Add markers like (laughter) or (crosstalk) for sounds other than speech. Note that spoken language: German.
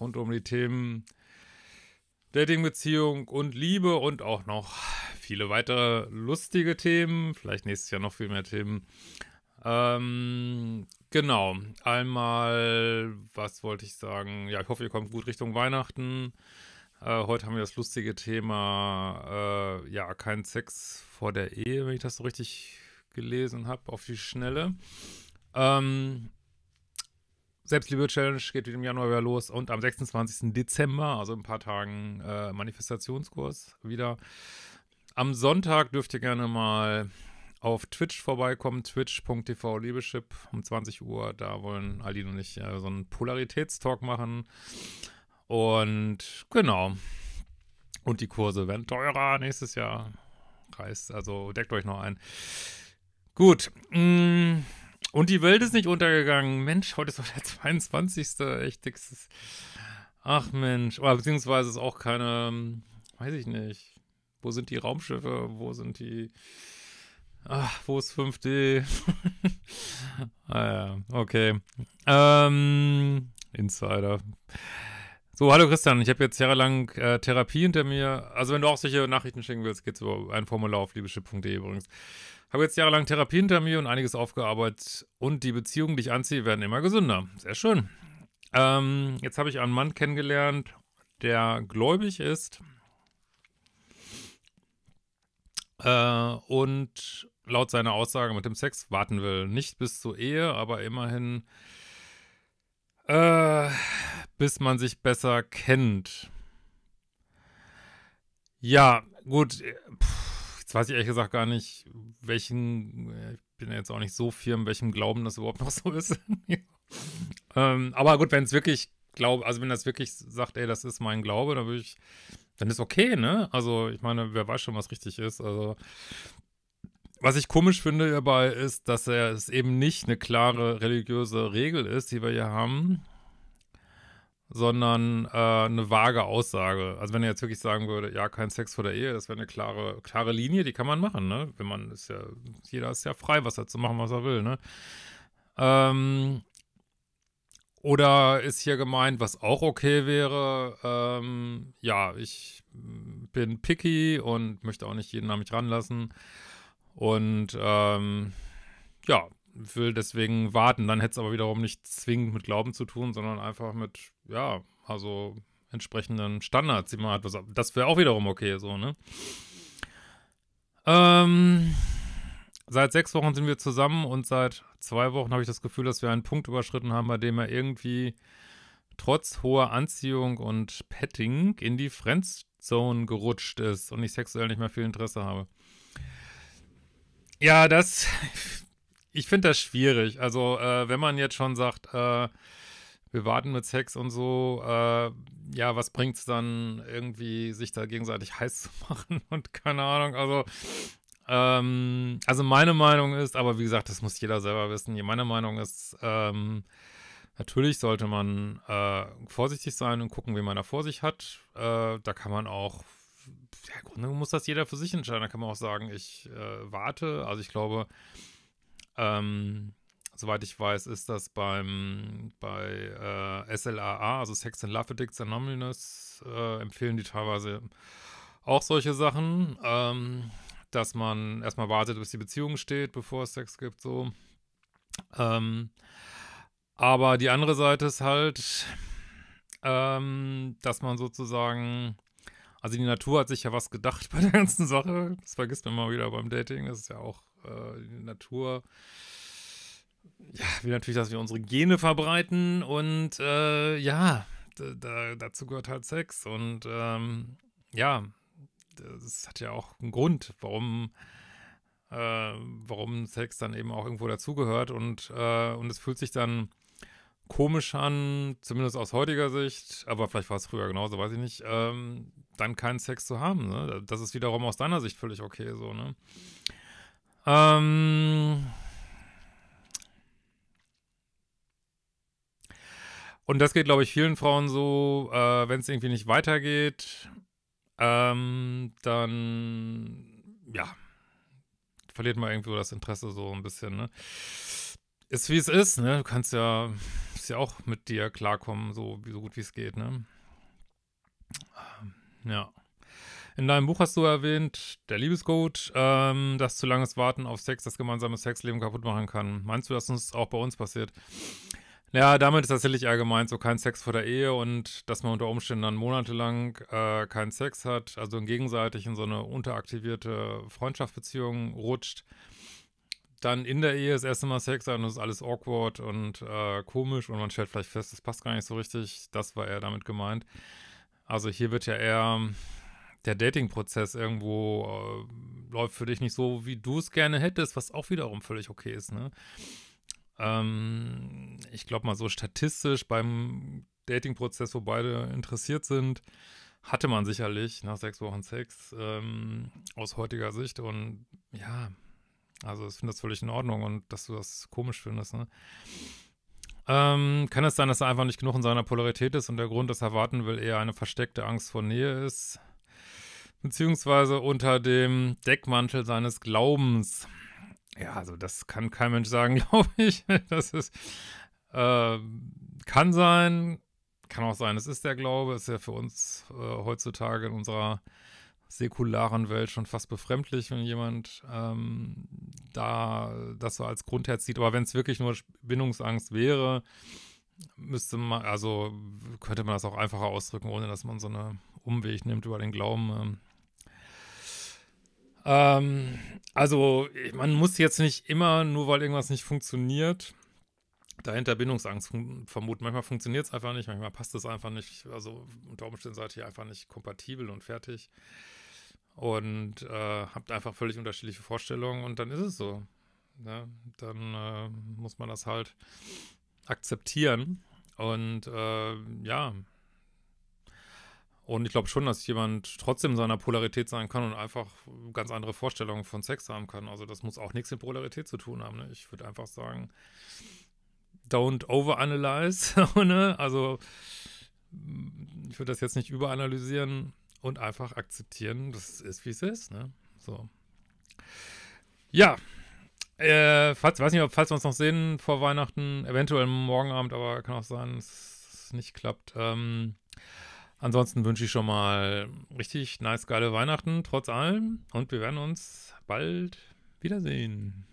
rund um die Themen Dating-Beziehung und Liebe und auch noch viele weitere lustige Themen. Vielleicht nächstes Jahr noch viel mehr Themen. Ähm, genau. Einmal, was wollte ich sagen? Ja, ich hoffe, ihr kommt gut Richtung Weihnachten. Äh, heute haben wir das lustige Thema, äh, ja, kein Sex vor der Ehe, wenn ich das so richtig gelesen habe, auf die Schnelle. Ähm, Selbstliebe-Challenge geht wieder im Januar wieder los und am 26. Dezember, also in ein paar Tagen, äh, Manifestationskurs wieder. Am Sonntag dürft ihr gerne mal auf Twitch vorbeikommen, twitch.tv Liebeschip um 20 Uhr. Da wollen Aline und ich äh, so einen Polaritätstalk machen. Und genau. Und die Kurse werden teurer nächstes Jahr. Reißt, also deckt euch noch ein. Gut. Mh, mm. Und die Welt ist nicht untergegangen. Mensch, heute ist doch der 22. Echt dickstes. Ach Mensch. Oder ah, beziehungsweise ist auch keine, ähm, weiß ich nicht. Wo sind die Raumschiffe? Wo sind die. Ach, wo ist 5D? (laughs) ah ja, okay. Ähm, Insider. So, hallo Christian, ich habe jetzt jahrelang äh, Therapie hinter mir. Also wenn du auch solche Nachrichten schicken willst, geht es über ein Formular auf liebeschipp.de übrigens. Habe jetzt jahrelang Therapie hinter mir und einiges aufgearbeitet und die Beziehungen, die ich anziehe, werden immer gesünder. Sehr schön. Ähm, jetzt habe ich einen Mann kennengelernt, der gläubig ist äh, und laut seiner Aussage mit dem Sex warten will. Nicht bis zur Ehe, aber immerhin äh, bis man sich besser kennt. Ja, gut. Äh, pff Jetzt weiß ich ehrlich gesagt gar nicht, welchen, äh, ich bin ja jetzt auch nicht so firm, welchem Glauben das überhaupt (laughs) noch so ist. ähm, aber gut, wenn es wirklich glaube, also wenn das wirklich sagt, ey, das ist mein Glaube, dann würde ich, dann ist okay, ne? Also ich meine, wer weiß schon, was richtig ist. Also was ich komisch finde hierbei ist, dass er es eben nicht eine klare religiöse Regel ist, die wir hier haben, sondern äh, eine vage Aussage. Also wenn er jetzt wirklich sagen würde, ja, kein Sex vor der Ehe, das wäre eine klare, klare Linie, die kann man machen, ne? Wenn man ist ja, jeder ist ja frei, was er zu machen, was er will, ne? Ähm, oder ist hier gemeint, was auch okay wäre, ähm, ja, ich bin picky und möchte auch nicht jeden an mich ranlassen. Und ähm, ja, will deswegen warten. Dann hätte es aber wiederum nicht zwingend mit Glauben zu tun, sondern einfach mit, ja, also entsprechenden Standards, die man hat. das wäre auch wiederum okay, so, ne? Ähm, seit sechs Wochen sind wir zusammen und seit zwei Wochen habe ich das Gefühl, dass wir einen Punkt überschritten haben, bei dem er irgendwie trotz hoher Anziehung und Petting in die Friendzone gerutscht ist und ich sexuell nicht mehr viel Interesse habe. Ja, das ich finde das schwierig. Also, äh, wenn man jetzt schon sagt, äh, wir warten mit Sex und so, äh, ja, was bringt es dann irgendwie, sich da gegenseitig (laughs) heiß zu machen und keine Ahnung, also. Ähm, also meine Meinung ist, aber wie gesagt, das muss jeder selber wissen. Meine Meinung ist, ähm, natürlich sollte man äh, vorsichtig sein und gucken, wen man da vor sich hat. Äh, da kann man auch ja, im Grunde muss das jeder für sich entscheiden. Da kann man auch sagen, ich äh, warte. Also ich glaube, ähm, soweit ich weiß, ist das beim bei äh, SLAA, also Sex and Love Addicts Anonymous, äh, empfehlen die teilweise auch solche Sachen, ähm, dass man erstmal wartet, bis die Beziehung steht, bevor es Sex gibt, so. Ähm, aber die andere Seite ist halt, ähm, dass man sozusagen also die Natur hat sich ja was gedacht (laughs) bei der ganzen Sache. Das vergisst man immer wieder beim Dating. Das ist ja auch äh, die Natur. Ja, will natürlich, dass wir unsere Gene verbreiten und äh, ja, dazu gehört halt Sex und ähm, ja, das hat ja auch einen Grund, warum äh, warum Sex dann eben auch irgendwo dazugehört und, äh, und es fühlt sich dann komisch an, zumindest aus heutiger Sicht, aber vielleicht war es früher genauso, weiß ich nicht, ähm, dann keinen Sex zu haben. Ne? Das ist wiederum aus deiner Sicht völlig okay, so, ne? Ähm. Und das geht, glaube ich, vielen Frauen so, äh, wenn es irgendwie nicht weitergeht, ähm, dann, ja, verliert man irgendwie so das Interesse so ein bisschen, ne? Ist wie es ist, ne? Du kannst ja, musst ja auch mit dir klarkommen, so, so gut wie es geht, ne? Ähm, ja. In deinem Buch hast du erwähnt, der Liebescode, ähm, dass zu langes Warten auf Sex das gemeinsame Sexleben kaputt machen kann. Meinst du, dass uns auch bei uns passiert? Ja, damit ist tatsächlich allgemein so kein Sex vor der Ehe und dass man unter Umständen dann monatelang äh, keinen Sex hat, also gegenseitig in so eine unteraktivierte Freundschaftsbeziehung rutscht dann in der Ehe das erste Mal Sex an und es ist alles awkward und äh, komisch und man stellt vielleicht fest, es passt gar nicht so richtig. Das war eher damit gemeint. Also hier wird ja eher ähm, der Dating-Prozess irgendwo äh, läuft für dich nicht so, wie du es gerne hättest, was auch wiederum völlig okay ist, ne? Ähm, ich glaube mal so statistisch beim Dating-Prozess, wo beide interessiert sind, hatte man sicherlich nach sechs Wochen Sex ähm, aus heutiger Sicht und ja, also ich finde das völlig in Ordnung und dass du das komisch findest, ne? Ähm, kann es sein, dass er einfach nicht genug in seiner Polarität ist und der Grund, dass er warten will, eher eine versteckte Angst vor Nähe ist? Beziehungsweise unter dem Deckmantel seines Glaubens. Ja, also das kann kein Mensch sagen, (laughs) glaube ich. Das ist, äh, kann sein, kann auch sein, es ist der Glaube, ist ja für uns äh, heutzutage in unserer säkularen Welt schon fast befremdlich, wenn jemand ähm, da das so als Grundherz sieht. Aber wenn es wirklich nur Bindungsangst wäre, müsste man, also könnte man das auch einfacher ausdrücken, ohne dass man so einen Umweg nimmt über den Glauben. Ähm. ähm, also man muss jetzt nicht immer, nur weil irgendwas nicht funktioniert, dahinter Bindungsangst vermuten. Manchmal funktioniert es einfach nicht, manchmal passt es einfach nicht. Also unter Umständen seid ihr einfach nicht kompatibel und fertig und äh, habt einfach völlig unterschiedliche Vorstellungen und dann ist es so. Ja, ne? dann äh, muss man das halt akzeptieren und äh, ja. Und ich glaube schon, dass jemand trotzdem seiner Polarität sein kann und einfach ganz andere Vorstellungen von Sex haben kann. Also das muss auch nichts mit Polarität zu tun haben. Ne? Ich würde einfach sagen, don't overanalyze. (laughs) ne? Also ich würde das jetzt nicht überanalysieren und einfach akzeptieren, das ist, wie es ist. Ne? So. Ja. Äh, falls, weiß nicht, ob, falls wir uns noch sehen vor Weihnachten, eventuell morgen Abend, aber kann auch sein, dass es nicht klappt. Ähm, ansonsten wünsche ich schon mal richtig nice, geile Weihnachten, trotz allem. Und wir werden uns bald wiedersehen.